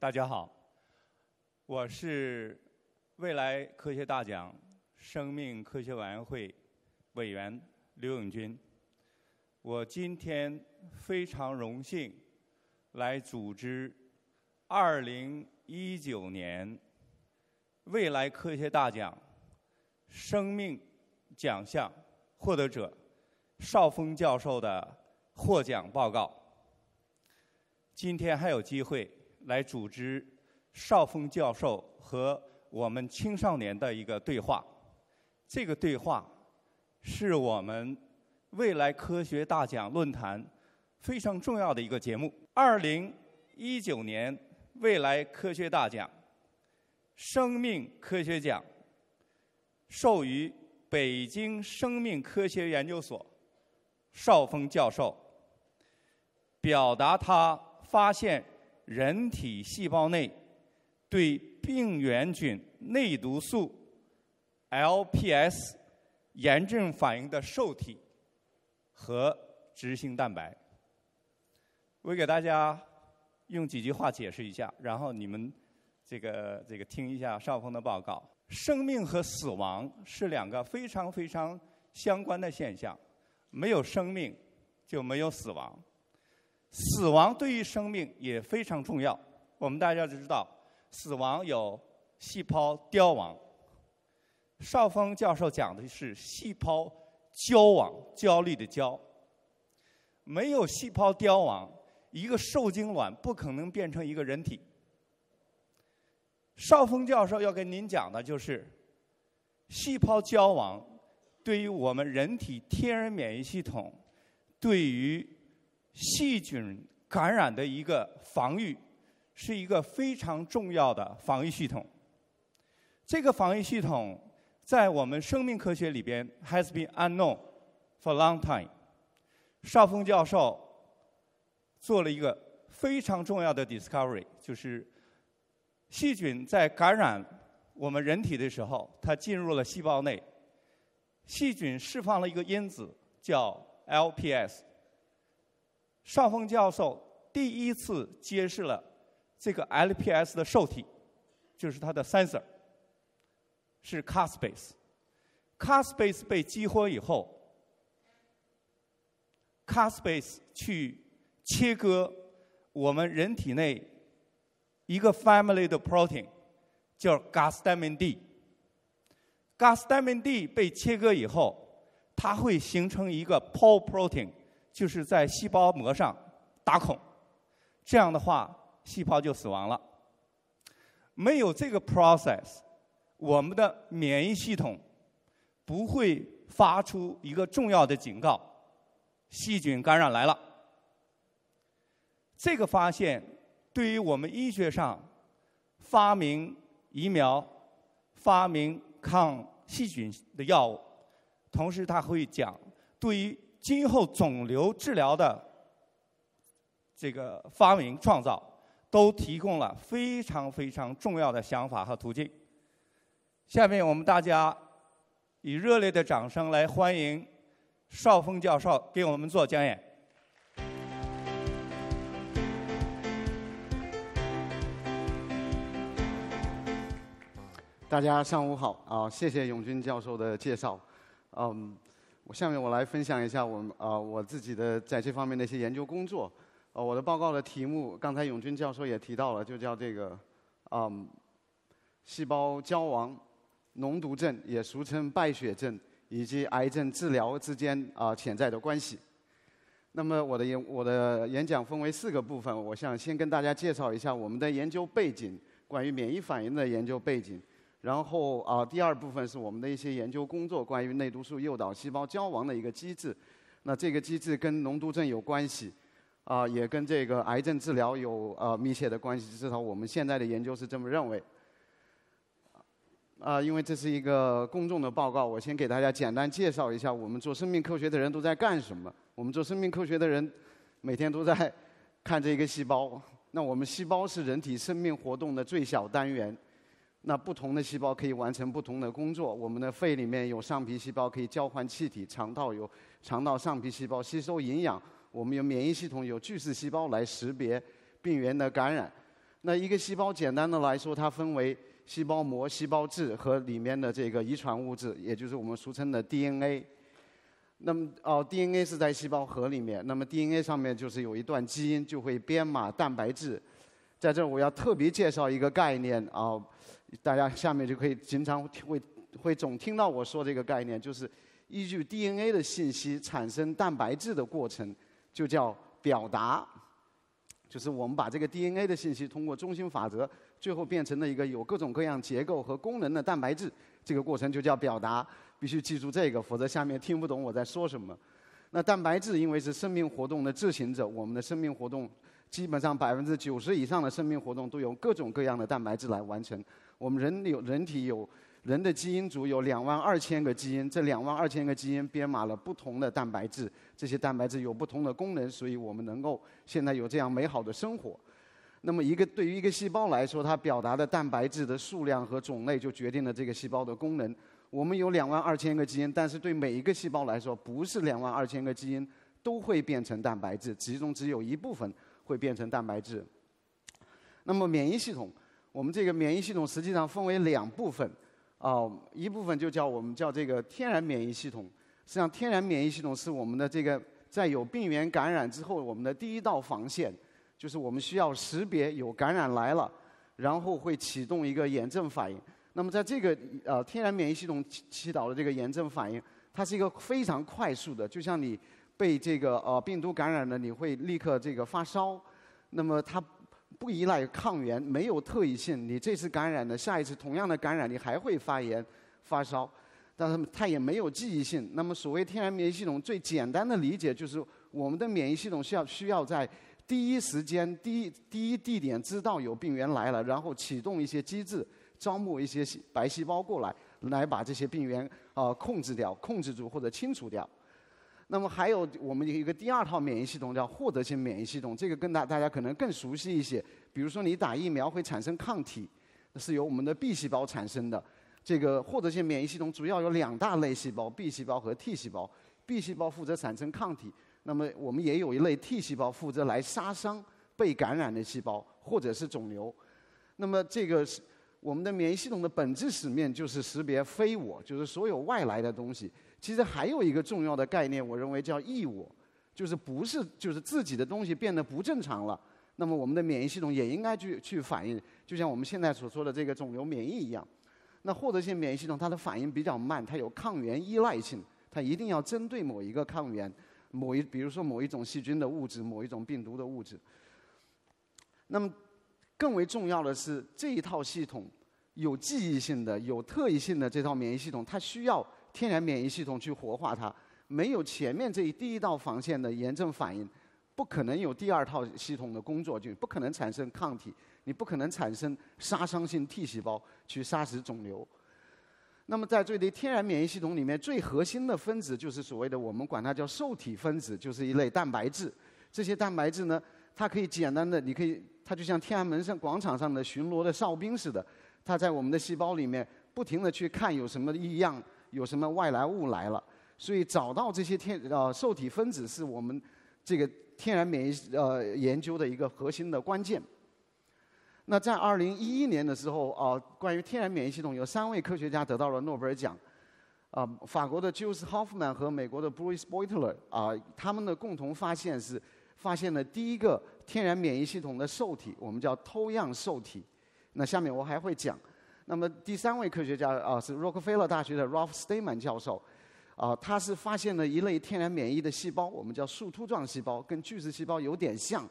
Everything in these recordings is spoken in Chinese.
大家好，我是未来科学大奖生命科学委员会委员刘永军。我今天非常荣幸来组织二零一九年未来科学大奖生命奖项获得者邵峰教授的获奖报告。今天还有机会。来组织邵峰教授和我们青少年的一个对话，这个对话是我们未来科学大奖论坛非常重要的一个节目。二零一九年未来科学大奖生命科学奖授予北京生命科学研究所邵峰教授，表达他发现。人体细胞内对病原菌内毒素 LPS 炎症反应的受体和执行蛋白，我给大家用几句话解释一下，然后你们这个这个听一下邵峰的报告。生命和死亡是两个非常非常相关的现象，没有生命就没有死亡。死亡对于生命也非常重要。我们大家就知道，死亡有细胞凋亡。邵峰教授讲的是细胞交亡，焦虑的焦。没有细胞凋亡，一个受精卵不可能变成一个人体。邵峰教授要跟您讲的就是，细胞交亡对于我们人体天然免疫系统对于。细菌感染的一个防御是一个非常重要的防御系统。这个防御系统在我们生命科学里边 has been unknown for a long time。邵峰教授做了一个非常重要的 discovery，就是细菌在感染我们人体的时候，它进入了细胞内，细菌释放了一个因子叫 LPS。邵峰教授第一次揭示了这个 LPS 的受体，就是它的 sensor，是 c a s p a c e c a s p a c e 被激活以后 c a s p a c e 去切割我们人体内一个 family 的 protein，叫 g a s d e m i n D。g a s d e m i n D 被切割以后，它会形成一个 p o u l protein。就是在细胞膜上打孔，这样的话细胞就死亡了。没有这个 process，我们的免疫系统不会发出一个重要的警告：细菌感染来了。这个发现对于我们医学上发明疫苗、发明抗细菌的药物，同时他会讲对于。今后肿瘤治疗的这个发明创造，都提供了非常非常重要的想法和途径。下面我们大家以热烈的掌声来欢迎邵峰教授给我们做讲演。大家上午好啊，谢谢永军教授的介绍，嗯。下面我来分享一下我们啊我自己的在这方面的一些研究工作。呃，我的报告的题目，刚才永军教授也提到了，就叫这个，嗯，细胞焦亡、脓毒症，也俗称败血症，以及癌症治疗之间啊潜在的关系。那么我的演我的演讲分为四个部分，我想先跟大家介绍一下我们的研究背景，关于免疫反应的研究背景。然后啊，第二部分是我们的一些研究工作，关于内毒素诱导细胞凋亡的一个机制。那这个机制跟脓毒症有关系，啊，也跟这个癌症治疗有呃密切的关系，至少我们现在的研究是这么认为。啊，因为这是一个公众的报告，我先给大家简单介绍一下，我们做生命科学的人都在干什么。我们做生命科学的人每天都在看这一个细胞。那我们细胞是人体生命活动的最小单元。那不同的细胞可以完成不同的工作。我们的肺里面有上皮细胞可以交换气体，肠道有肠道上皮细胞吸收营养。我们有免疫系统，有巨噬细胞来识别病原的感染。那一个细胞简单的来说，它分为细胞膜、细胞质和里面的这个遗传物质，也就是我们俗称的 DNA。那么，哦，DNA 是在细胞核里面。那么，DNA 上面就是有一段基因，就会编码蛋白质。在这儿我要特别介绍一个概念啊，大家下面就可以经常会会总听到我说这个概念，就是依据 DNA 的信息产生蛋白质的过程就叫表达，就是我们把这个 DNA 的信息通过中心法则，最后变成了一个有各种各样结构和功能的蛋白质，这个过程就叫表达。必须记住这个，否则下面听不懂我在说什么。那蛋白质因为是生命活动的执行者，我们的生命活动。基本上百分之九十以上的生命活动都由各种各样的蛋白质来完成。我们人有人体有人的基因组有两万二千个基因，这两万二千个基因编码了不同的蛋白质。这些蛋白质有不同的功能，所以我们能够现在有这样美好的生活。那么，一个对于一个细胞来说，它表达的蛋白质的数量和种类就决定了这个细胞的功能。我们有两万二千个基因，但是对每一个细胞来说，不是两万二千个基因都会变成蛋白质，其中只有一部分。会变成蛋白质。那么免疫系统，我们这个免疫系统实际上分为两部分，啊，一部分就叫我们叫这个天然免疫系统。实际上，天然免疫系统是我们的这个在有病原感染之后，我们的第一道防线就是我们需要识别有感染来了，然后会启动一个炎症反应。那么在这个呃天然免疫系统起起到的这个炎症反应，它是一个非常快速的，就像你。被这个呃病毒感染了，你会立刻这个发烧。那么它不依赖抗原，没有特异性。你这次感染了，下一次同样的感染，你还会发炎发烧。但是它也没有记忆性。那么所谓天然免疫系统最简单的理解就是，我们的免疫系统需要需要在第一时间、第一第一地点知道有病原来了，然后启动一些机制，招募一些白细胞过来，来把这些病原啊控制掉、控制住或者清除掉。那么还有我们有一个第二套免疫系统叫获得性免疫系统，这个更大大家可能更熟悉一些。比如说你打疫苗会产生抗体，是由我们的 B 细胞产生的。这个获得性免疫系统主要有两大类细胞：B 细胞和 T 细胞。B 细胞负责产生抗体，那么我们也有一类 T 细胞负责来杀伤被感染的细胞或者是肿瘤。那么这个是我们的免疫系统的本质使命，就是识别非我，就是所有外来的东西。其实还有一个重要的概念，我认为叫异物，就是不是就是自己的东西变得不正常了，那么我们的免疫系统也应该去去反应，就像我们现在所说的这个肿瘤免疫一样。那获得性免疫系统它的反应比较慢，它有抗原依赖性，它一定要针对某一个抗原，某一比如说某一种细菌的物质，某一种病毒的物质。那么更为重要的是这一套系统有记忆性的、有特异性的这套免疫系统，它需要。天然免疫系统去活化它，没有前面这一第一道防线的炎症反应，不可能有第二套系统的工作，就不可能产生抗体，你不可能产生杀伤性 T 细胞去杀死肿瘤。那么在这里，天然免疫系统里面，最核心的分子就是所谓的我们管它叫受体分子，就是一类蛋白质。这些蛋白质呢，它可以简单的，你可以它就像天安门上广场上的巡逻的哨兵似的，它在我们的细胞里面不停的去看有什么异样。有什么外来物来了，所以找到这些天呃受体分子是我们这个天然免疫呃研究的一个核心的关键。那在2011年的时候啊，关于天然免疫系统有三位科学家得到了诺贝尔奖啊，法国的 Joseph Hofmann f 和美国的 Bruce b o i t l e r 啊，他们的共同发现是发现了第一个天然免疫系统的受体，我们叫偷样受体。那下面我还会讲。那么第三位科学家啊，是洛克菲勒大学的 Ralph Steinman 教授，啊，他是发现了一类天然免疫的细胞，我们叫树突状细胞，跟巨噬细胞有点像。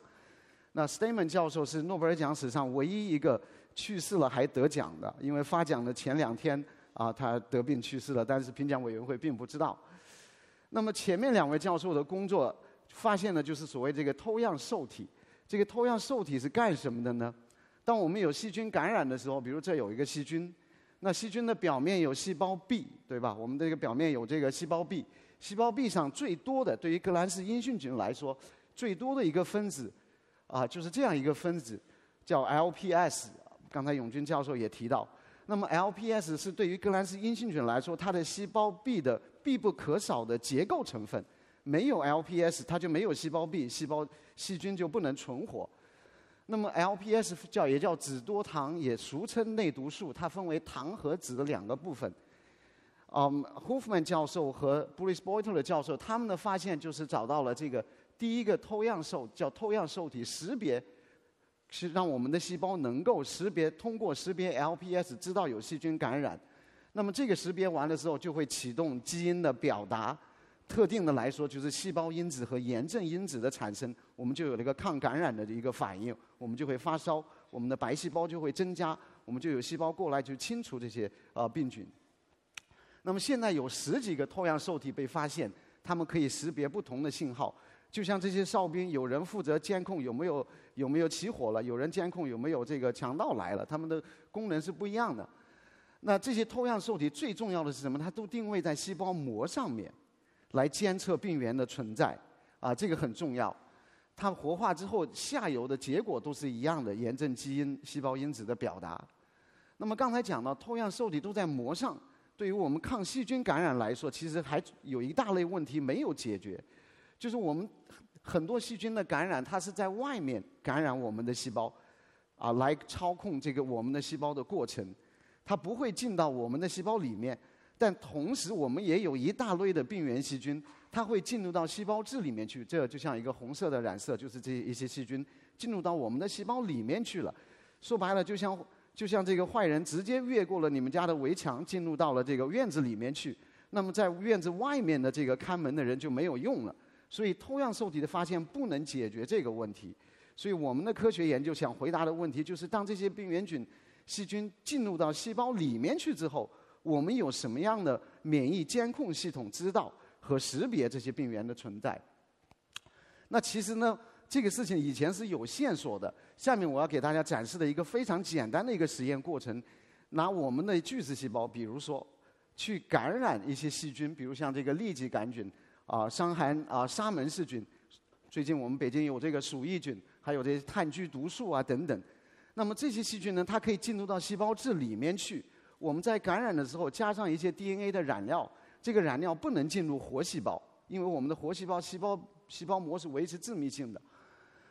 那 Steinman 教授是诺贝尔奖史上唯一一个去世了还得奖的，因为发奖的前两天啊，他得病去世了，但是评奖委员会并不知道。那么前面两位教授的工作发现的就是所谓这个偷样受体，这个偷样受体是干什么的呢？当我们有细菌感染的时候，比如这有一个细菌，那细菌的表面有细胞壁，对吧？我们的个表面有这个细胞壁，细胞壁上最多的，对于格兰氏阴性菌来说，最多的一个分子，啊，就是这样一个分子，叫 LPS。刚才永军教授也提到，那么 LPS 是对于格兰氏阴性菌来说，它的细胞壁的必不可少的结构成分，没有 LPS，它就没有细胞壁，细胞细菌就不能存活。那么 LPS 叫也叫脂多糖，也俗称内毒素，它分为糖和脂的两个部分。嗯，Hoffman 教授和 Bruce b o y e 教授他们的发现就是找到了这个第一个偷样受叫偷样受体识别，是让我们的细胞能够识别，通过识别 LPS 知道有细菌感染。那么这个识别完了之后，就会启动基因的表达。特定的来说，就是细胞因子和炎症因子的产生，我们就有了一个抗感染的一个反应，我们就会发烧，我们的白细胞就会增加，我们就有细胞过来就清除这些呃病菌。那么现在有十几个透氧受体被发现，它们可以识别不同的信号，就像这些哨兵，有人负责监控有没有有没有起火了，有人监控有没有这个强盗来了，它们的功能是不一样的。那这些透样受体最重要的是什么？它都定位在细胞膜上面。来监测病原的存在，啊，这个很重要。它活化之后，下游的结果都是一样的，炎症基因、细胞因子的表达。那么刚才讲到，透样受体都在膜上，对于我们抗细菌感染来说，其实还有一大类问题没有解决，就是我们很多细菌的感染，它是在外面感染我们的细胞，啊，来操控这个我们的细胞的过程，它不会进到我们的细胞里面。但同时，我们也有一大堆的病原细菌，它会进入到细胞质里面去。这就像一个红色的染色，就是这一些细菌进入到我们的细胞里面去了。说白了，就像就像这个坏人直接越过了你们家的围墙，进入到了这个院子里面去。那么，在院子外面的这个看门的人就没有用了。所以，t 样受体的发现不能解决这个问题。所以，我们的科学研究想回答的问题就是：当这些病原菌、细菌进入到细胞里面去之后。我们有什么样的免疫监控系统，知道和识别这些病原的存在？那其实呢，这个事情以前是有线索的。下面我要给大家展示的一个非常简单的一个实验过程：拿我们的巨噬细胞，比如说去感染一些细菌，比如像这个痢疾杆菌啊、伤寒啊、沙门氏菌。最近我们北京有这个鼠疫菌，还有这些炭疽毒素啊等等。那么这些细菌呢，它可以进入到细胞质里面去。我们在感染的时候加上一些 DNA 的染料，这个染料不能进入活细胞，因为我们的活细胞细胞细胞膜是维持致密性的。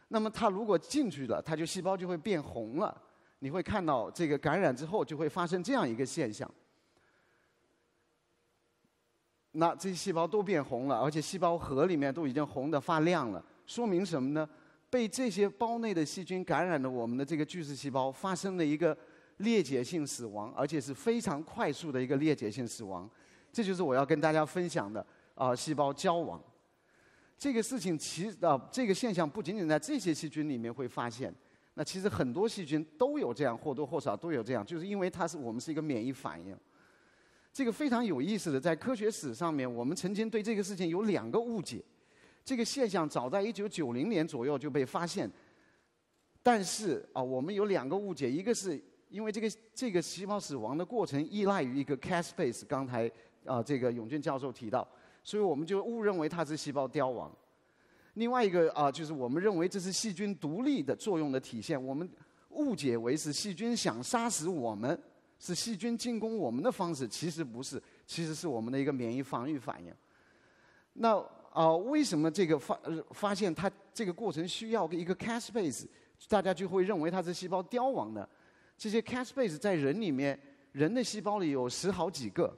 那么它如果进去了，它就细胞就会变红了。你会看到这个感染之后就会发生这样一个现象。那这些细胞都变红了，而且细胞核里面都已经红的发亮了，说明什么呢？被这些胞内的细菌感染的我们的这个巨噬细胞发生了一个。裂解性死亡，而且是非常快速的一个裂解性死亡，这就是我要跟大家分享的啊，细胞交往。这个事情，其啊，这个现象不仅仅在这些细菌里面会发现，那其实很多细菌都有这样，或多或少都有这样，就是因为它是我们是一个免疫反应。这个非常有意思的，在科学史上面，我们曾经对这个事情有两个误解。这个现象早在一九九零年左右就被发现，但是啊，我们有两个误解，一个是。因为这个这个细胞死亡的过程依赖于一个 caspase，刚才啊这个永俊教授提到，所以我们就误认为它是细胞凋亡。另外一个啊，就是我们认为这是细菌独立的作用的体现，我们误解为是细菌想杀死我们，是细菌进攻我们的方式，其实不是，其实是我们的一个免疫防御反应。那啊，为什么这个发发现它这个过程需要一个 caspase，大家就会认为它是细胞凋亡呢？这些 caspase 在人里面，人的细胞里有十好几个，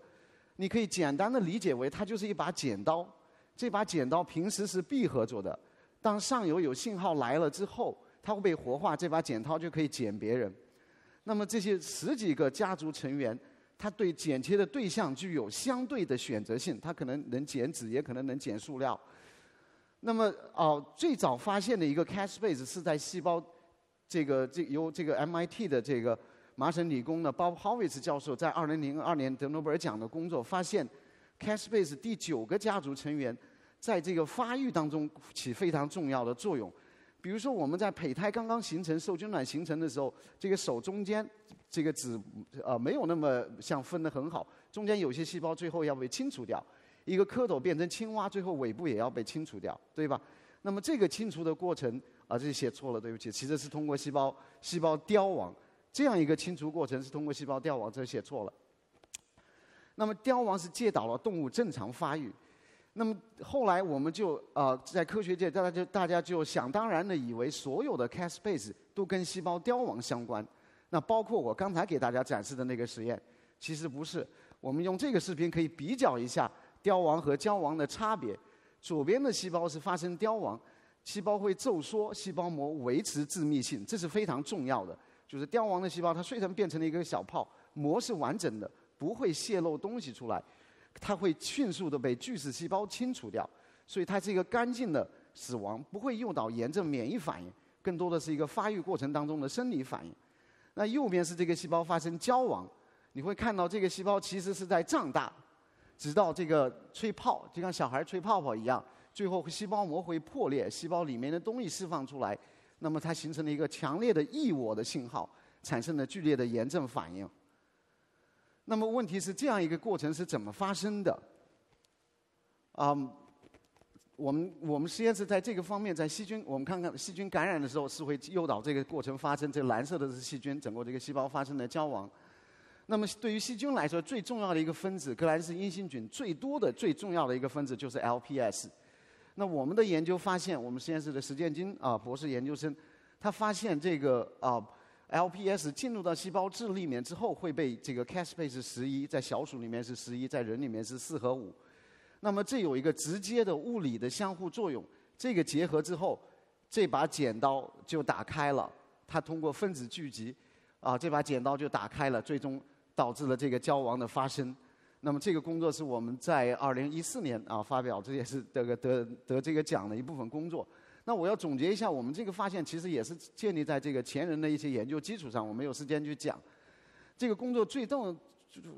你可以简单的理解为它就是一把剪刀。这把剪刀平时是闭合着的，当上游有信号来了之后，它会被活化，这把剪刀就可以剪别人。那么这些十几个家族成员，他对剪切的对象具有相对的选择性，他可能能剪纸，也可能能剪塑料。那么，哦，最早发现的一个 caspase 是在细胞。这个这由这个 MIT 的这个麻省理工的 Bob h o w i t z 教授在二零零二年得诺贝尔奖的工作发现，Caspase 第九个家族成员在这个发育当中起非常重要的作用。比如说我们在胚胎刚刚形成受精卵形成的时候，这个手中间这个子呃没有那么像分的很好，中间有些细胞最后要被清除掉。一个蝌蚪变成青蛙，最后尾部也要被清除掉，对吧？那么这个清除的过程。啊，这写错了，对不起。其实是通过细胞细胞凋亡这样一个清除过程，是通过细胞凋亡。这写错了。那么凋亡是介导了动物正常发育。那么后来我们就呃，在科学界大家就大家就想当然的以为所有的 caspase 都跟细胞凋亡相关。那包括我刚才给大家展示的那个实验，其实不是。我们用这个视频可以比较一下凋亡和凋亡的差别。左边的细胞是发生凋亡。细胞会皱缩，细胞膜维持致密性，这是非常重要的。就是凋亡的细胞，它虽然变成了一个小泡，膜是完整的，不会泄露东西出来，它会迅速的被巨噬细胞清除掉，所以它是一个干净的死亡，不会诱导炎症免疫反应，更多的是一个发育过程当中的生理反应。那右边是这个细胞发生凋亡，你会看到这个细胞其实是在胀大，直到这个吹泡，就像小孩吹泡泡一样。最后，细胞膜会破裂，细胞里面的东西释放出来，那么它形成了一个强烈的异我的信号，产生了剧烈的炎症反应。那么问题是这样一个过程是怎么发生的？嗯，我们我们实验室在这个方面，在细菌，我们看看细菌感染的时候是会诱导这个过程发生。这蓝色的是细菌，整个这个细胞发生了交往。那么对于细菌来说，最重要的一个分子，格兰氏阴性菌最多的、最重要的一个分子就是 LPS。那我们的研究发现，我们实验室的石建军啊博士研究生，他发现这个啊 LPS 进入到细胞质里面之后，会被这个 caspase 十一在小鼠里面是十一，在人里面是四和五。那么这有一个直接的物理的相互作用，这个结合之后，这把剪刀就打开了，它通过分子聚集啊，这把剪刀就打开了，最终导致了这个交往的发生。那么这个工作是我们在2014年啊发表，这也是得个得得这个奖的一部分工作。那我要总结一下，我们这个发现其实也是建立在这个前人的一些研究基础上，我没有时间去讲。这个工作最重，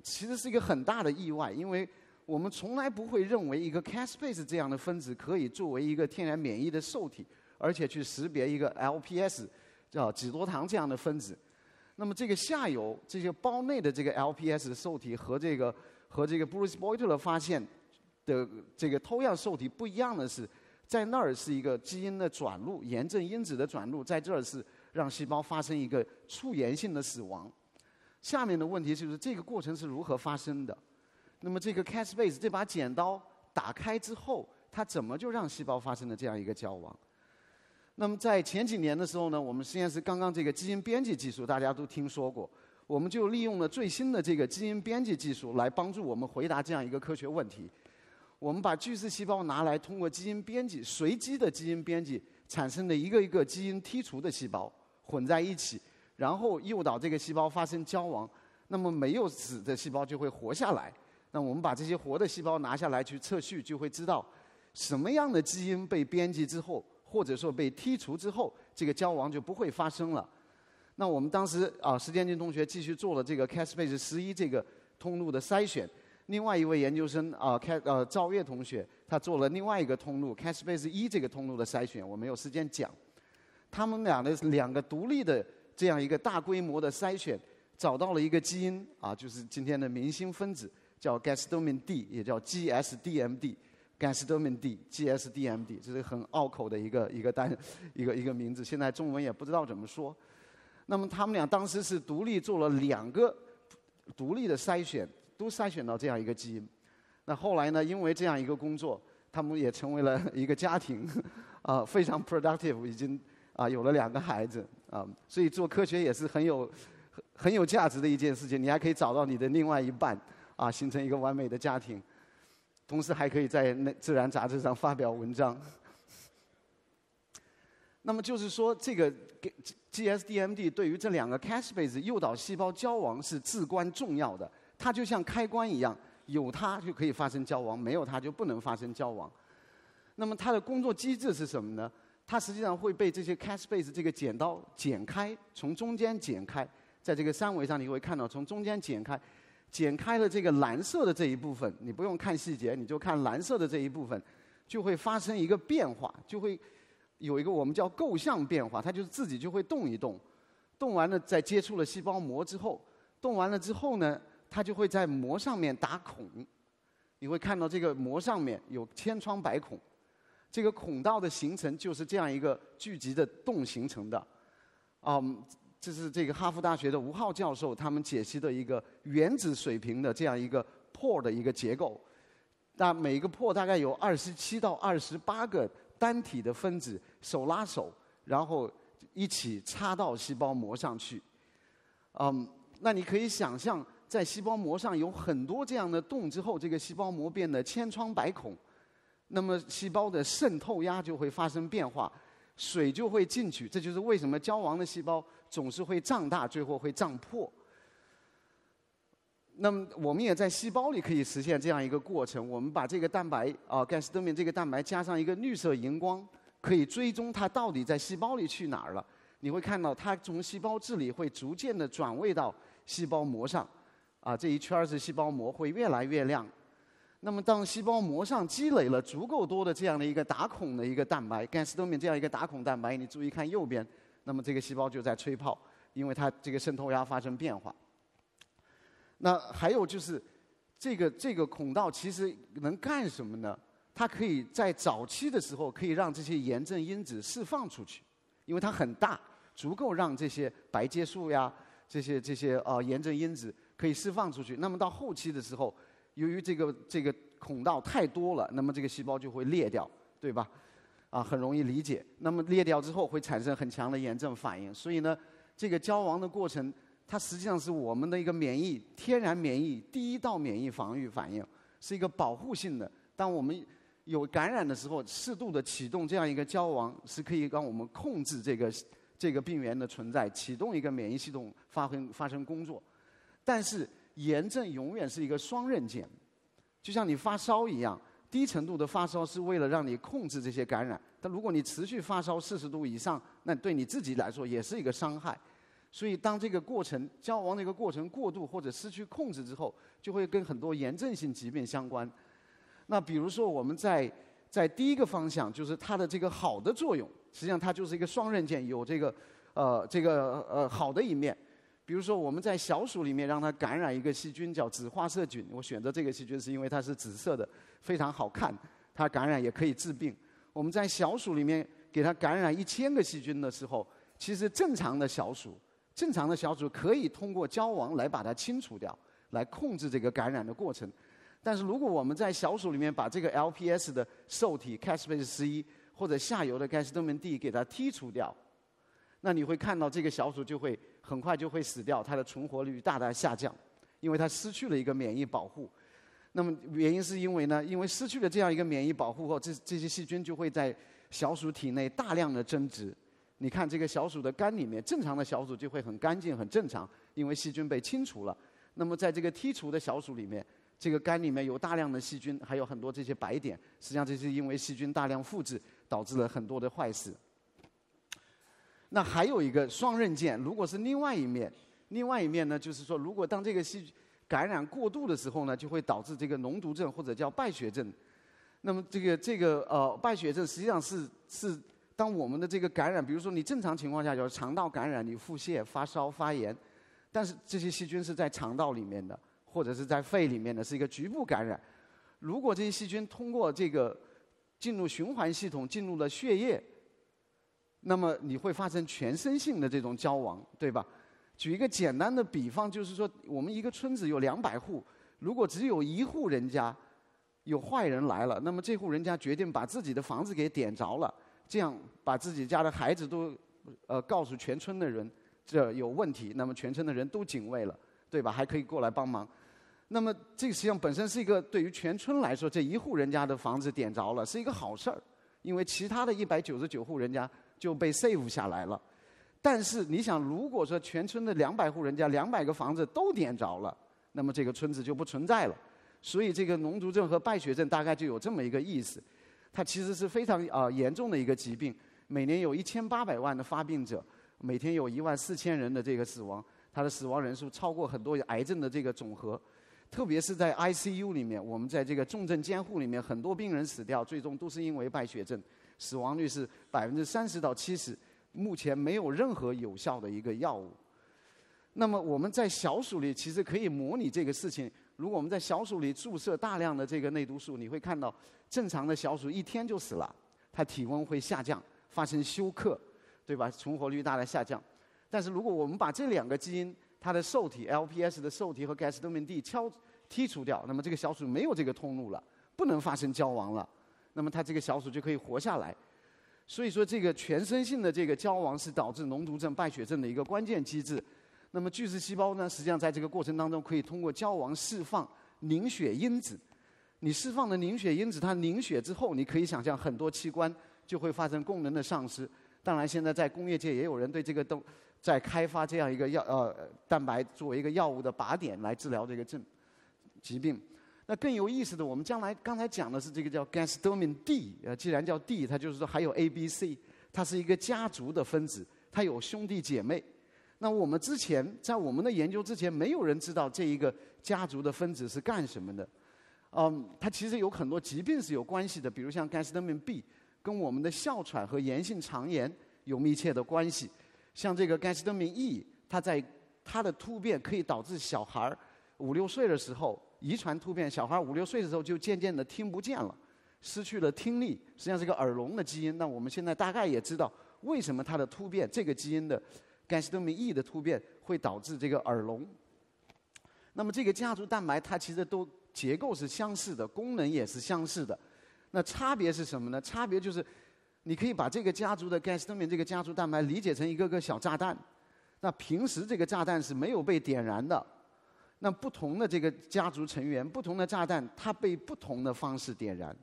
其实是一个很大的意外，因为我们从来不会认为一个 caspase 这样的分子可以作为一个天然免疫的受体，而且去识别一个 LPS 叫几多糖这样的分子。那么这个下游这些胞内的这个 LPS 受体和这个和这个 Bruce Boyler 发现的这个偷样受体不一样的是，在那儿是一个基因的转录，炎症因子的转录，在这儿是让细胞发生一个促炎性的死亡。下面的问题就是这个过程是如何发生的？那么这个 c a s a e 这把剪刀打开之后，它怎么就让细胞发生了这样一个交往？那么在前几年的时候呢，我们实验室刚刚这个基因编辑技术大家都听说过。我们就利用了最新的这个基因编辑技术，来帮助我们回答这样一个科学问题。我们把巨噬细胞拿来，通过基因编辑、随机的基因编辑，产生的一个一个基因剔除的细胞混在一起，然后诱导这个细胞发生焦亡。那么没有死的细胞就会活下来。那我们把这些活的细胞拿下来去测序，就会知道什么样的基因被编辑之后，或者说被剔除之后，这个焦亡就不会发生了。那我们当时啊，石建军同学继续做了这个 c a s p a c e 十一这个通路的筛选，另外一位研究生啊，开呃赵越同学，他做了另外一个通路 c a s p a c e 一这个通路的筛选，我没有时间讲。他们俩的两个独立的这样一个大规模的筛选，找到了一个基因啊，就是今天的明星分子，叫 g a s t o m i n D，也叫 g s d m d g a s t o m i n D，GSDMD，这是很拗口的一个一个单一个一个名字，现在中文也不知道怎么说。那么他们俩当时是独立做了两个独立的筛选，都筛选到这样一个基因。那后来呢？因为这样一个工作，他们也成为了一个家庭，啊，非常 productive，已经啊有了两个孩子啊。所以做科学也是很有很很有价值的一件事情，你还可以找到你的另外一半，啊，形成一个完美的家庭，同时还可以在《那自然》杂志上发表文章。那么就是说，这个 GSDMD 对于这两个 caspase 诱导细胞交往是至关重要的。它就像开关一样，有它就可以发生交往，没有它就不能发生交往。那么它的工作机制是什么呢？它实际上会被这些 caspase 这个剪刀剪开，从中间剪开。在这个三维上，你会看到从中间剪开，剪开了这个蓝色的这一部分，你不用看细节，你就看蓝色的这一部分，就会发生一个变化，就会。有一个我们叫构象变化，它就是自己就会动一动，动完了再接触了细胞膜之后，动完了之后呢，它就会在膜上面打孔，你会看到这个膜上面有千疮百孔，这个孔道的形成就是这样一个聚集的洞形成的。啊，这是这个哈佛大学的吴浩教授他们解析的一个原子水平的这样一个破的一个结构，那每个破大概有二十七到二十八个单体的分子。手拉手，然后一起插到细胞膜上去。嗯，那你可以想象，在细胞膜上有很多这样的洞之后，这个细胞膜变得千疮百孔，那么细胞的渗透压就会发生变化，水就会进去。这就是为什么胶王的细胞总是会胀大，最后会胀破。那么我们也在细胞里可以实现这样一个过程。我们把这个蛋白啊，钙丝灯片这个蛋白加上一个绿色荧光。可以追踪它到底在细胞里去哪儿了。你会看到它从细胞质里会逐渐的转位到细胞膜上，啊，这一圈是细胞膜会越来越亮。那么当细胞膜上积累了足够多的这样的一个打孔的一个蛋白 g a d s t o m i n 这样一个打孔蛋白，你注意看右边，那么这个细胞就在吹泡，因为它这个渗透压发生变化。那还有就是，这个这个孔道其实能干什么呢？它可以在早期的时候可以让这些炎症因子释放出去，因为它很大，足够让这些白介素呀、这些这些啊炎症因子可以释放出去。那么到后期的时候，由于这个这个孔道太多了，那么这个细胞就会裂掉，对吧？啊，很容易理解。那么裂掉之后会产生很强的炎症反应。所以呢，这个交亡的过程，它实际上是我们的一个免疫天然免疫第一道免疫防御反应，是一个保护性的。当我们有感染的时候，适度的启动这样一个交往，是可以让我们控制这个这个病原的存在，启动一个免疫系统发挥发生工作。但是炎症永远是一个双刃剑，就像你发烧一样，低程度的发烧是为了让你控制这些感染，但如果你持续发烧四十度以上，那对你自己来说也是一个伤害。所以当这个过程交往的一个过程过度或者失去控制之后，就会跟很多炎症性疾病相关。那比如说，我们在在第一个方向，就是它的这个好的作用，实际上它就是一个双刃剑，有这个呃这个呃好的一面。比如说，我们在小鼠里面让它感染一个细菌，叫紫花色菌。我选择这个细菌是因为它是紫色的，非常好看。它感染也可以治病。我们在小鼠里面给它感染一千个细菌的时候，其实正常的小鼠，正常的小鼠可以通过胶往来把它清除掉，来控制这个感染的过程。但是如果我们在小鼠里面把这个 LPS 的受体 caspase 十一或者下游的 c a s p o m a n D 给它剔除掉，那你会看到这个小鼠就会很快就会死掉，它的存活率大大下降，因为它失去了一个免疫保护。那么原因是因为呢，因为失去了这样一个免疫保护后，这这些细菌就会在小鼠体内大量的增殖。你看这个小鼠的肝里面，正常的小鼠就会很干净、很正常，因为细菌被清除了。那么在这个剔除的小鼠里面。这个肝里面有大量的细菌，还有很多这些白点，实际上这是因为细菌大量复制导致了很多的坏死。那还有一个双刃剑，如果是另外一面，另外一面呢，就是说如果当这个细菌感染过度的时候呢，就会导致这个脓毒症或者叫败血症。那么这个这个呃败血症实际上是是当我们的这个感染，比如说你正常情况下就是肠道感染，你腹泻、发烧、发炎，但是这些细菌是在肠道里面的。或者是在肺里面的是一个局部感染。如果这些细菌通过这个进入循环系统，进入了血液，那么你会发生全身性的这种交往，对吧？举一个简单的比方，就是说我们一个村子有两百户，如果只有一户人家有坏人来了，那么这户人家决定把自己的房子给点着了，这样把自己家的孩子都呃告诉全村的人，这有问题，那么全村的人都警卫了，对吧？还可以过来帮忙。那么，这实际上本身是一个对于全村来说，这一户人家的房子点着了，是一个好事儿，因为其他的一百九十九户人家就被 save 下来了。但是，你想，如果说全村的两百户人家、两百个房子都点着了，那么这个村子就不存在了。所以，这个脓毒症和败血症大概就有这么一个意思。它其实是非常啊严重的一个疾病，每年有一千八百万的发病者，每天有一万四千人的这个死亡，它的死亡人数超过很多癌症的这个总和。特别是在 ICU 里面，我们在这个重症监护里面，很多病人死掉，最终都是因为败血症，死亡率是百分之三十到七十，目前没有任何有效的一个药物。那么我们在小鼠里其实可以模拟这个事情，如果我们在小鼠里注射大量的这个内毒素，你会看到正常的小鼠一天就死了，它体温会下降，发生休克，对吧？存活率大大下降。但是如果我们把这两个基因，它的受体 LPS 的受体和 g a s d o r m i n D 敲剔除掉，那么这个小鼠没有这个通路了，不能发生交往了，那么它这个小鼠就可以活下来。所以说，这个全身性的这个交往是导致脓毒症败血症的一个关键机制。那么巨噬细胞呢，实际上在这个过程当中，可以通过交往释放凝血因子。你释放了凝血因子，它凝血之后，你可以想象很多器官就会发生功能的丧失。当然，现在在工业界也有人对这个都。在开发这样一个药，呃，蛋白作为一个药物的靶点来治疗这个症疾病。那更有意思的，我们将来刚才讲的是这个叫 g a s t m i n D，呃，既然叫 D，它就是说还有 A、B、C，它是一个家族的分子，它有兄弟姐妹。那我们之前在我们的研究之前，没有人知道这一个家族的分子是干什么的。嗯，它其实有很多疾病是有关系的，比如像 g a s t m i n B，跟我们的哮喘和炎性肠炎有密切的关系。像这个 g a t s b o m E，它在它的突变可以导致小孩儿五六岁的时候遗传突变，小孩儿五六岁的时候就渐渐的听不见了，失去了听力，实际上是个耳聋的基因。那我们现在大概也知道为什么它的突变，这个基因的 g a t s b o m E 的突变会导致这个耳聋。那么这个家族蛋白它其实都结构是相似的，功能也是相似的，那差别是什么呢？差别就是。你可以把这个家族的 gas t o m a i n 这个家族蛋白理解成一个个小炸弹，那平时这个炸弹是没有被点燃的，那不同的这个家族成员，不同的炸弹，它被不同的方式点燃，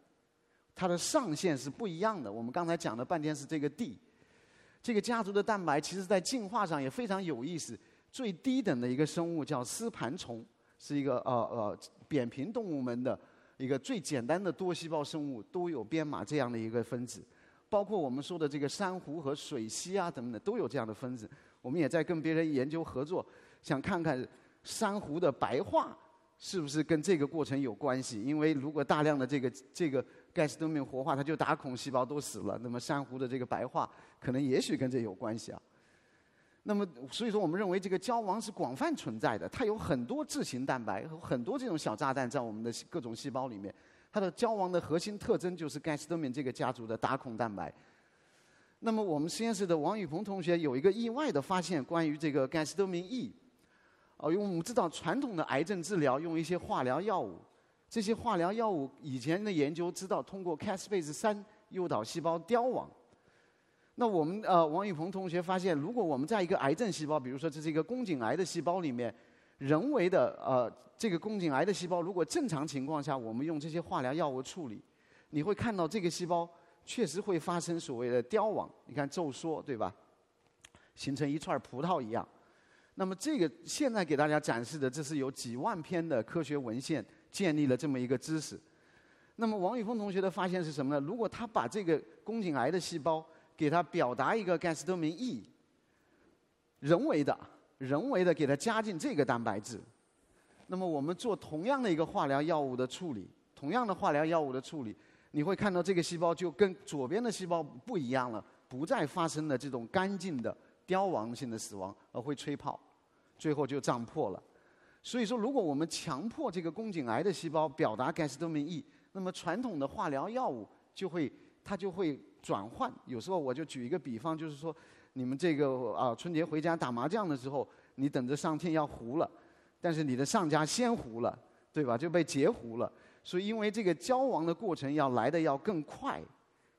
它的上限是不一样的。我们刚才讲了半天是这个 D，这个家族的蛋白其实在进化上也非常有意思。最低等的一个生物叫丝盘虫，是一个呃呃扁平动物门的一个最简单的多细胞生物，都有编码这样的一个分子。包括我们说的这个珊瑚和水螅啊等等，都有这样的分子。我们也在跟别人研究合作，想看看珊瑚的白化是不是跟这个过程有关系。因为如果大量的这个这个盖斯多敏活化，它就打孔，细胞都死了。那么珊瑚的这个白化，可能也许跟这有关系啊。那么所以说，我们认为这个胶王是广泛存在的，它有很多质型蛋白和很多这种小炸弹在我们的各种细胞里面。它的凋亡的核心特征就是钙丝多敏这个家族的打孔蛋白。那么我们实验室的王宇鹏同学有一个意外的发现，关于这个钙丝多敏 E。哦，因为我们知道传统的癌症治疗用一些化疗药物，这些化疗药物以前的研究知道通过 caspase 三诱导细胞凋亡。那我们呃王宇鹏同学发现，如果我们在一个癌症细胞，比如说这是一个宫颈癌的细胞里面。人为的，呃，这个宫颈癌的细胞，如果正常情况下，我们用这些化疗药物处理，你会看到这个细胞确实会发生所谓的凋亡。你看皱缩，对吧？形成一串葡萄一样。那么这个现在给大家展示的，这是有几万篇的科学文献建立了这么一个知识。那么王宇峰同学的发现是什么呢？如果他把这个宫颈癌的细胞给它表达一个盖丝多明 E，人为的。人为的给它加进这个蛋白质，那么我们做同样的一个化疗药物的处理，同样的化疗药物的处理，你会看到这个细胞就跟左边的细胞不一样了，不再发生了这种干净的凋亡性的死亡，而会吹泡，最后就胀破了。所以说，如果我们强迫这个宫颈癌的细胞表达 g a s t m i n 那么传统的化疗药物就会它就会转换。有时候我就举一个比方，就是说。你们这个啊，春节回家打麻将的时候，你等着上天要糊了，但是你的上家先糊了，对吧？就被截胡了。所以因为这个交往的过程要来的要更快，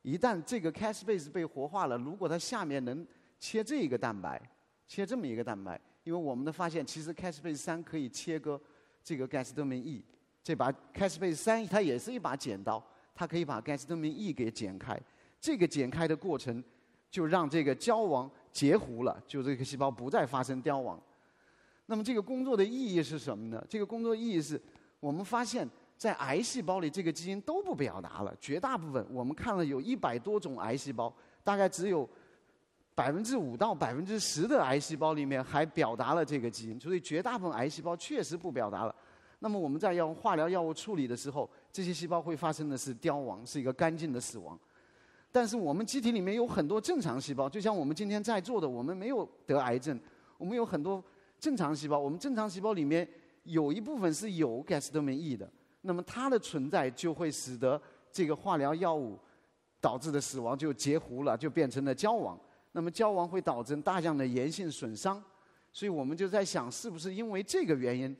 一旦这个 caspase 被活化了，如果它下面能切这一个蛋白，切这么一个蛋白，因为我们的发现，其实 caspase 三可以切割这个 g a s d e m a i n E，这把 caspase 三它也是一把剪刀，它可以把 g a s d o m a i n E 给剪开，这个剪开的过程。就让这个凋亡截胡了，就这个细胞不再发生凋亡。那么这个工作的意义是什么呢？这个工作意义是我们发现，在癌细胞里这个基因都不表达了，绝大部分我们看了有一百多种癌细胞，大概只有百分之五到百分之十的癌细胞里面还表达了这个基因，所以绝大部分癌细胞确实不表达了。那么我们在用化疗药物处理的时候，这些细胞会发生的是凋亡，是一个干净的死亡。但是我们机体里面有很多正常细胞，就像我们今天在座的，我们没有得癌症，我们有很多正常细胞。我们正常细胞里面有一部分是有 g a s t m E 的，那么它的存在就会使得这个化疗药物导致的死亡就截胡了，就变成了胶亡。那么胶亡会导致大量的炎性损伤，所以我们就在想，是不是因为这个原因，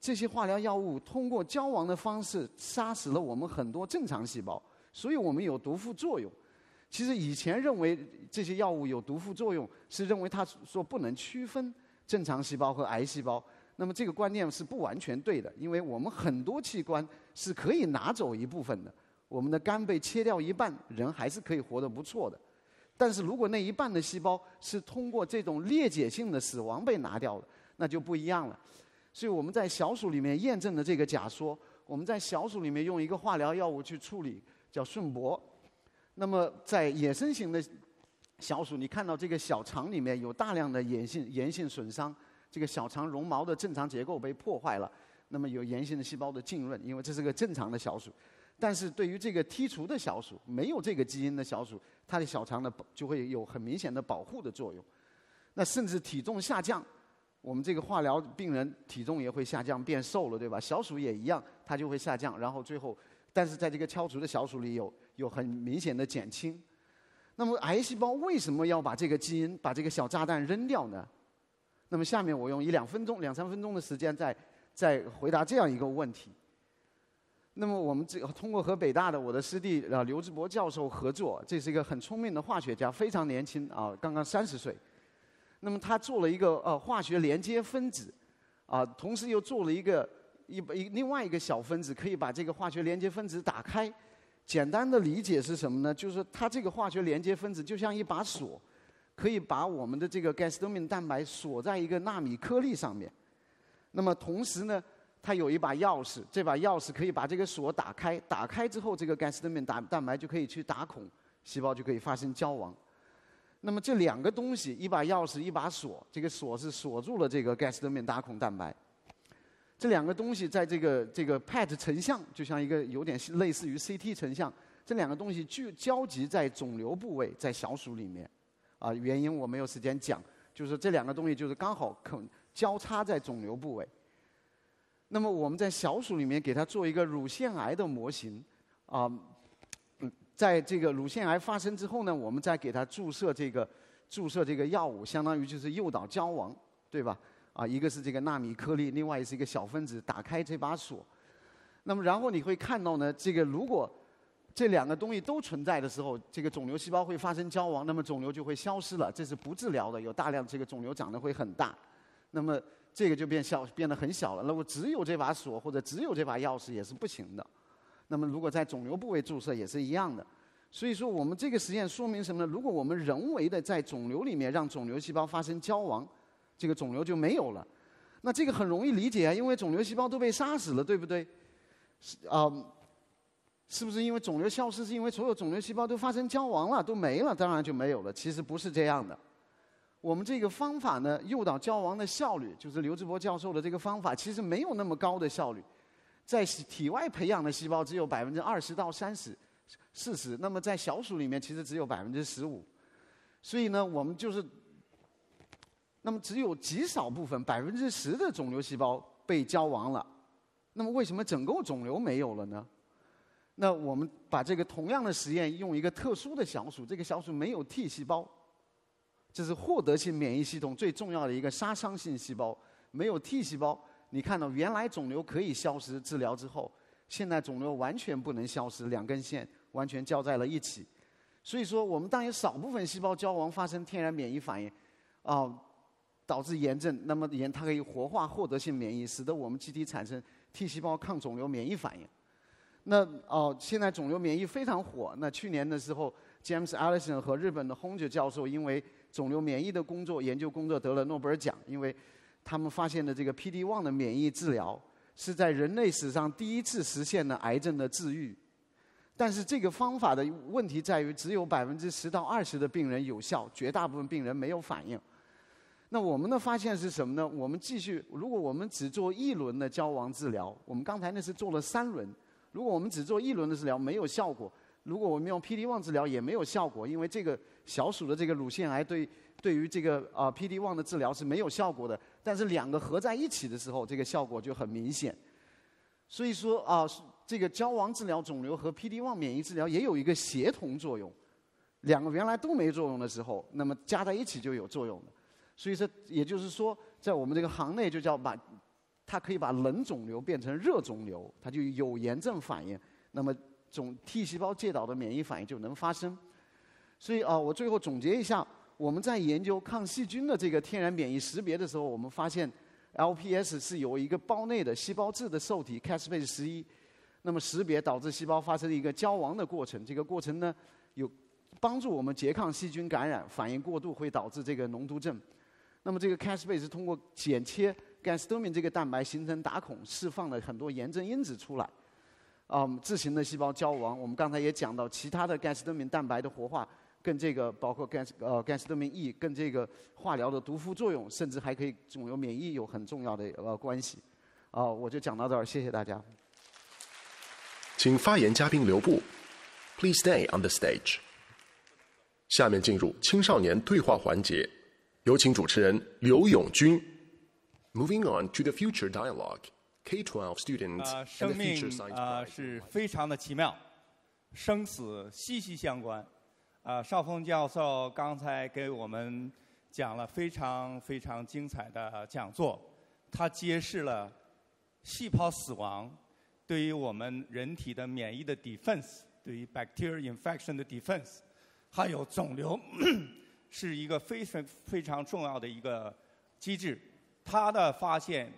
这些化疗药物通过胶亡的方式杀死了我们很多正常细胞，所以我们有毒副作用。其实以前认为这些药物有毒副作用，是认为它说不能区分正常细胞和癌细胞。那么这个观念是不完全对的，因为我们很多器官是可以拿走一部分的。我们的肝被切掉一半，人还是可以活得不错的。但是如果那一半的细胞是通过这种裂解性的死亡被拿掉了，那就不一样了。所以我们在小鼠里面验证了这个假说。我们在小鼠里面用一个化疗药物去处理，叫顺铂。那么，在野生型的小鼠，你看到这个小肠里面有大量的炎性炎性损伤，这个小肠绒毛的正常结构被破坏了。那么有炎性的细胞的浸润，因为这是个正常的小鼠。但是对于这个剔除的小鼠，没有这个基因的小鼠，它的小肠呢就会有很明显的保护的作用。那甚至体重下降，我们这个化疗病人体重也会下降变瘦了，对吧？小鼠也一样，它就会下降，然后最后，但是在这个敲除的小鼠里有。有很明显的减轻。那么癌细胞为什么要把这个基因把这个小炸弹扔掉呢？那么下面我用一两分钟、两三分钟的时间，再再回答这样一个问题。那么我们这通过和北大的我的师弟啊刘志博教授合作，这是一个很聪明的化学家，非常年轻啊，刚刚三十岁。那么他做了一个呃化学连接分子，啊，同时又做了一个一一另外一个小分子，可以把这个化学连接分子打开。简单的理解是什么呢？就是它这个化学连接分子就像一把锁，可以把我们的这个 g a s t o 丝 i n 蛋白锁在一个纳米颗粒上面。那么同时呢，它有一把钥匙，这把钥匙可以把这个锁打开。打开之后，这个 g a s t o 冬 i n 蛋白就可以去打孔，细胞就可以发生交往。那么这两个东西，一把钥匙，一把锁，这个锁是锁住了这个 g a s o 丝 i n 打孔蛋白。这两个东西在这个这个 PET 成像就像一个有点类似于 CT 成像，这两个东西聚交集在肿瘤部位在小鼠里面，啊，原因我没有时间讲，就是这两个东西就是刚好可交叉在肿瘤部位。那么我们在小鼠里面给它做一个乳腺癌的模型，啊，在这个乳腺癌发生之后呢，我们再给它注射这个注射这个药物，相当于就是诱导交往，对吧？啊，一个是这个纳米颗粒，另外是一个小分子打开这把锁，那么然后你会看到呢，这个如果这两个东西都存在的时候，这个肿瘤细胞会发生焦亡，那么肿瘤就会消失了。这是不治疗的，有大量这个肿瘤长得会很大，那么这个就变小，变得很小了。那我只有这把锁或者只有这把钥匙也是不行的，那么如果在肿瘤部位注射也是一样的。所以说，我们这个实验说明什么呢？如果我们人为的在肿瘤里面让肿瘤细胞发生焦亡。这个肿瘤就没有了，那这个很容易理解啊，因为肿瘤细胞都被杀死了，对不对？是啊，是不是因为肿瘤消失是因为所有肿瘤细胞都发生交亡了，都没了，当然就没有了？其实不是这样的，我们这个方法呢，诱导交亡的效率，就是刘志波教授的这个方法，其实没有那么高的效率，在体外培养的细胞只有百分之二十到三十，四十，那么在小鼠里面其实只有百分之十五，所以呢，我们就是。那么只有极少部分百分之十的肿瘤细胞被焦亡了，那么为什么整个肿瘤没有了呢？那我们把这个同样的实验用一个特殊的小鼠，这个小鼠没有 T 细胞，这是获得性免疫系统最重要的一个杀伤性细胞，没有 T 细胞，你看到原来肿瘤可以消失，治疗之后，现在肿瘤完全不能消失，两根线完全交在了一起，所以说我们当有少部分细胞焦亡发生天然免疫反应，啊。导致炎症，那么炎它可以活化获得性免疫，使得我们机体产生 T 细胞抗肿瘤免疫反应。那哦，现在肿瘤免疫非常火。那去年的时候，James Allison 和日本的 Hongo 教授因为肿瘤免疫的工作研究工作得了诺贝尔奖，因为他们发现的这个 PD-1 的免疫治疗是在人类史上第一次实现了癌症的治愈。但是这个方法的问题在于，只有百分之十到二十的病人有效，绝大部分病人没有反应。那我们的发现是什么呢？我们继续，如果我们只做一轮的交往治疗，我们刚才那是做了三轮。如果我们只做一轮的治疗没有效果，如果我们用 PD-1 治疗也没有效果，因为这个小鼠的这个乳腺癌对对于这个啊 PD-1 的治疗是没有效果的。但是两个合在一起的时候，这个效果就很明显。所以说啊，这个交往治疗肿瘤和 PD-1 免疫治疗也有一个协同作用，两个原来都没作用的时候，那么加在一起就有作用了。所以说，也就是说，在我们这个行内就叫把，它可以把冷肿瘤变成热肿瘤，它就有炎症反应，那么总 T 细胞介导的免疫反应就能发生。所以啊，我最后总结一下，我们在研究抗细菌的这个天然免疫识别的时候，我们发现 LPS 是由一个胞内的细胞质的受体 Caspase 十一，那么识别导致细胞发生一个交亡的过程。这个过程呢，有帮助我们拮抗细菌感染，反应过度会导致这个脓毒症。那么这个 caspase 是通过剪切 g a s t e r m i n 这个蛋白形成打孔，释放了很多炎症因子出来，啊，自行的细胞交亡。我们刚才也讲到，其他的 g a s t e r m i n 蛋白的活化，跟这个包括 gas 呃 g a s t e r m i n E，跟这个化疗的毒副作用，甚至还可以肿瘤免疫有很重要的呃关系。啊，我就讲到这儿，谢谢大家。请发言嘉宾留步，please stay on the stage。下面进入青少年对话环节。有请主持人刘永军。Moving on to the future dialogue, k t w e l v e s t u d e n t s 生命啊是非常的奇妙，生死息息相关。啊，邵峰教授刚才给我们讲了非常非常精彩的讲座，他揭示了细胞死亡对于我们人体的免疫的 defense，对于 bacterial infection 的 defense，还有肿瘤。是一个非常非常重要的一个机制，它的发现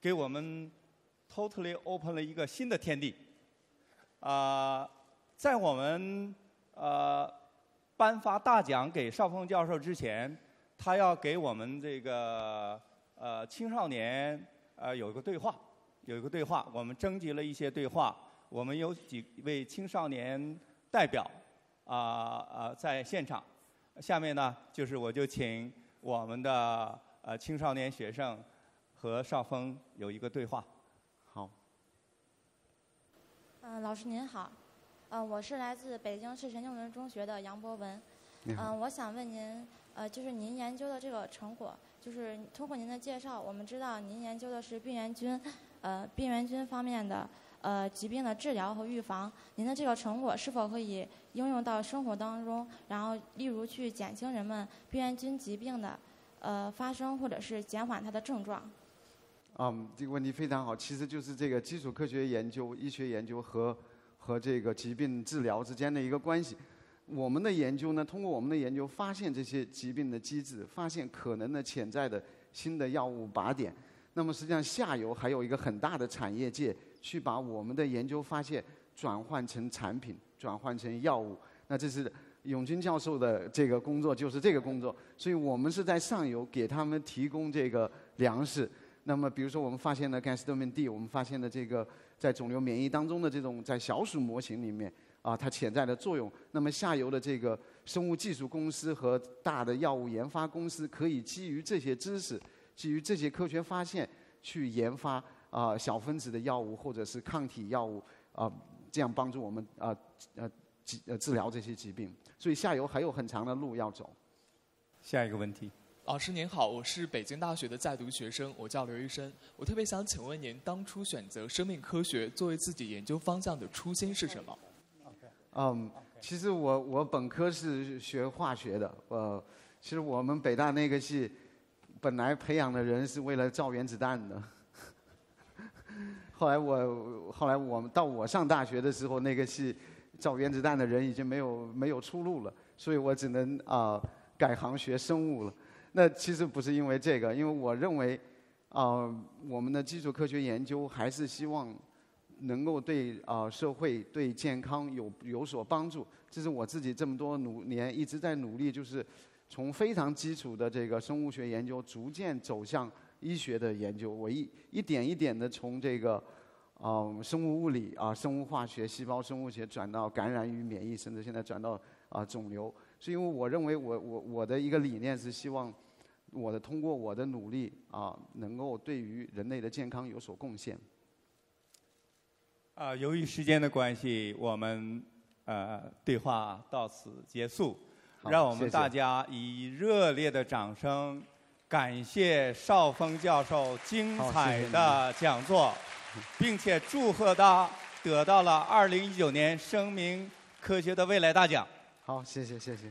给我们 totally open 了一个新的天地。啊，在我们呃颁发大奖给邵峰教授之前，他要给我们这个呃青少年呃有一个对话，有一个对话，我们征集了一些对话，我们有几位青少年代表啊啊在现场。下面呢，就是我就请我们的呃青少年学生和少峰有一个对话。好。嗯，老师您好，呃，我是来自北京市神经纶中学的杨博文。嗯，我想问您，呃，就是您研究的这个成果，就是通过您的介绍，我们知道您研究的是病原菌，呃，病原菌方面的。呃，疾病的治疗和预防，您的这个成果是否可以应用到生活当中？然后，例如去减轻人们病原菌疾病的呃发生，或者是减缓它的症状？嗯，这个问题非常好。其实就是这个基础科学研究、医学研究和和这个疾病治疗之间的一个关系。我们的研究呢，通过我们的研究发现这些疾病的机制，发现可能的潜在的新的药物靶点。那么，实际上下游还有一个很大的产业界。去把我们的研究发现转换成产品，转换成药物。那这是永军教授的这个工作，就是这个工作。所以我们是在上游给他们提供这个粮食。那么，比如说我们发现了干细胞免 D，我们发现了这个在肿瘤免疫当中的这种在小鼠模型里面啊，它潜在的作用。那么下游的这个生物技术公司和大的药物研发公司，可以基于这些知识，基于这些科学发现去研发。啊，小分子的药物或者是抗体药物啊，这样帮助我们啊呃治呃治疗这些疾病，所以下游还有很长的路要走。下一个问题，老师您好，我是北京大学的在读学生，我叫刘医生，我特别想请问您，当初选择生命科学作为自己研究方向的初心是什么？嗯，其实我我本科是学化学的，呃，其实我们北大那个系本来培养的人是为了造原子弹的。后来我，后来我到我上大学的时候，那个戏造原子弹的人已经没有没有出路了，所以我只能啊改行学生物了。那其实不是因为这个，因为我认为啊我们的基础科学研究还是希望能够对啊社会对健康有有所帮助。这是我自己这么多年一直在努力，就是从非常基础的这个生物学研究逐渐走向。医学的研究，我一一点一点的从这个，嗯，生物物理啊，生物化学、细胞生物学转到感染与免疫，甚至现在转到啊，肿瘤。是因为我认为，我我我的一个理念是希望我的通过我的努力啊，能够对于人类的健康有所贡献。啊，由于时间的关系，我们呃，对话到此结束。让我们大家以热烈的掌声。感谢邵峰教授精彩的讲座，并且祝贺他得到了二零一九年生命科学的未来大奖。好，谢谢，谢谢。